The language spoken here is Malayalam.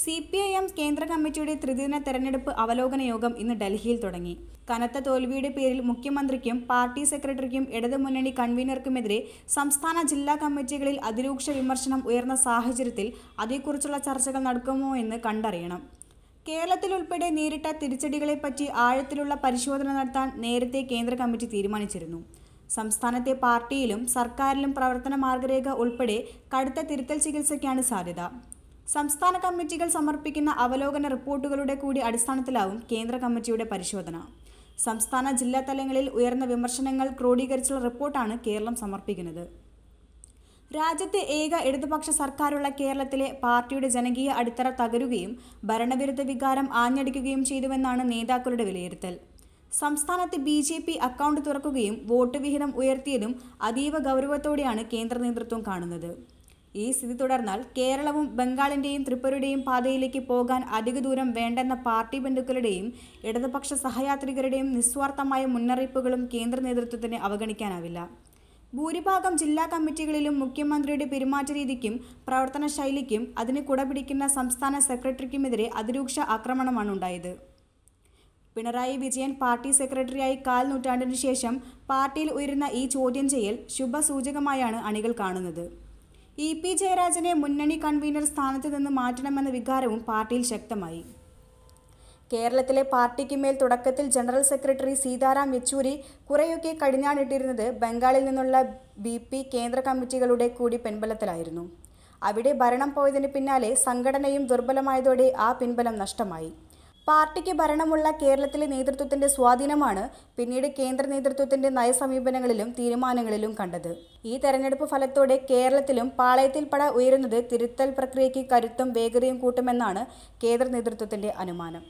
സി പി ഐ എം കേന്ദ്ര കമ്മിറ്റിയുടെ ത്രിദിന തെരഞ്ഞെടുപ്പ് അവലോകന യോഗം ഇന്ന് ഡൽഹിയിൽ തുടങ്ങി കനത്ത തോൽവിയുടെ പേരിൽ മുഖ്യമന്ത്രിക്കും പാർട്ടി സെക്രട്ടറിക്കും ഇടതുമുന്നണി കൺവീനർക്കുമെതിരെ സംസ്ഥാന ജില്ലാ കമ്മിറ്റികളിൽ അതിരൂക്ഷ വിമർശനം ഉയർന്ന സാഹചര്യത്തിൽ അതേക്കുറിച്ചുള്ള ചർച്ചകൾ നടക്കുമോ എന്ന് കണ്ടറിയണം കേരളത്തിലുൾപ്പെടെ നേരിട്ട തിരിച്ചടികളെപ്പറ്റി ആഴത്തിലുള്ള പരിശോധന നടത്താൻ നേരത്തെ കേന്ദ്ര കമ്മിറ്റി തീരുമാനിച്ചിരുന്നു സംസ്ഥാനത്തെ പാർട്ടിയിലും സർക്കാരിലും പ്രവർത്തന മാർഗരേഖ ഉൾപ്പെടെ കടുത്ത തിരുത്തൽ ചികിത്സയ്ക്കാണ് സാധ്യത സംസ്ഥാന കമ്മിറ്റികൾ സമർപ്പിക്കുന്ന അവലോകന റിപ്പോർട്ടുകളുടെ കൂടി അടിസ്ഥാനത്തിലാവും കേന്ദ്ര കമ്മിറ്റിയുടെ പരിശോധന സംസ്ഥാന ജില്ലാ തലങ്ങളിൽ ഉയർന്ന വിമർശനങ്ങൾ ക്രോഡീകരിച്ചുള്ള റിപ്പോർട്ടാണ് കേരളം സമർപ്പിക്കുന്നത് രാജ്യത്തെ ഏക ഇടതുപക്ഷ സർക്കാരുള്ള കേരളത്തിലെ പാർട്ടിയുടെ ജനകീയ അടിത്തറ തകരുകയും ഭരണവിരുദ്ധ വികാരം ആഞ്ഞടിക്കുകയും ചെയ്തുവെന്നാണ് നേതാക്കളുടെ വിലയിരുത്തൽ സംസ്ഥാനത്ത് ബി ജെ പി അക്കൗണ്ട് തുറക്കുകയും വോട്ട് വിഹിതം ഉയർത്തിയതും അതീവ ഗൗരവത്തോടെയാണ് കേന്ദ്ര നേതൃത്വം കാണുന്നത് ഈ സ്ഥിതി തുടർന്നാൽ കേരളവും ബംഗാളിൻ്റെയും ത്രിപുരയുടെയും പാതയിലേക്ക് പോകാൻ അധിക ദൂരം വേണ്ടെന്ന പാർട്ടി ബന്ധുക്കളുടെയും ഇടതുപക്ഷ സഹയാത്രികരുടെയും നിസ്വാർത്ഥമായ മുന്നറിയിപ്പുകളും കേന്ദ്ര നേതൃത്വത്തിന് അവഗണിക്കാനാവില്ല ഭൂരിഭാഗം ജില്ലാ കമ്മിറ്റികളിലും മുഖ്യമന്ത്രിയുടെ പെരുമാറ്റരീതിക്കും പ്രവർത്തന ശൈലിക്കും അതിന് കുടപിടിക്കുന്ന സംസ്ഥാന സെക്രട്ടറിക്കുമെതിരെ അതിരൂക്ഷ ആക്രമണമാണ് ഉണ്ടായത് പിണറായി വിജയൻ പാർട്ടി സെക്രട്ടറിയായി കാൽ നൂറ്റാണ്ടിനു ശേഷം പാർട്ടിയിൽ ഉയരുന്ന ഈ ചോദ്യം ചെയ്യൽ ശുഭസൂചകമായാണ് അണികൾ കാണുന്നത് ഇ പി ജയരാജനെ മുന്നണി കൺവീനർ സ്ഥാനത്ത് നിന്ന് മാറ്റണമെന്ന വികാരവും പാർട്ടിയിൽ ശക്തമായി കേരളത്തിലെ പാർട്ടിക്ക് മേൽ തുടക്കത്തിൽ ജനറൽ സെക്രട്ടറി സീതാറാം യെച്ചൂരി കുറെയൊക്കെ കടിഞ്ഞാണിട്ടിരുന്നത് ബംഗാളിൽ നിന്നുള്ള ബി പി കേന്ദ്ര കമ്മിറ്റികളുടെ കൂടി പിൻബലത്തിലായിരുന്നു അവിടെ ഭരണം പോയതിന് പിന്നാലെ സംഘടനയും ദുർബലമായതോടെ ആ പിൻബലം നഷ്ടമായി പാർട്ടിക്ക് ഭരണമുള്ള കേരളത്തിലെ നേതൃത്വത്തിന്റെ സ്വാധീനമാണ് പിന്നീട് കേന്ദ്ര നേതൃത്വത്തിന്റെ നയസമീപനങ്ങളിലും തീരുമാനങ്ങളിലും കണ്ടത് ഈ തെരഞ്ഞെടുപ്പ് ഫലത്തോടെ കേരളത്തിലും പാളയത്തിൽ പട ഉയരുന്നത് തിരുത്തൽ പ്രക്രിയയ്ക്ക് കരുത്തും വേഗതയും കൂട്ടുമെന്നാണ് കേന്ദ്ര നേതൃത്വത്തിന്റെ അനുമാനം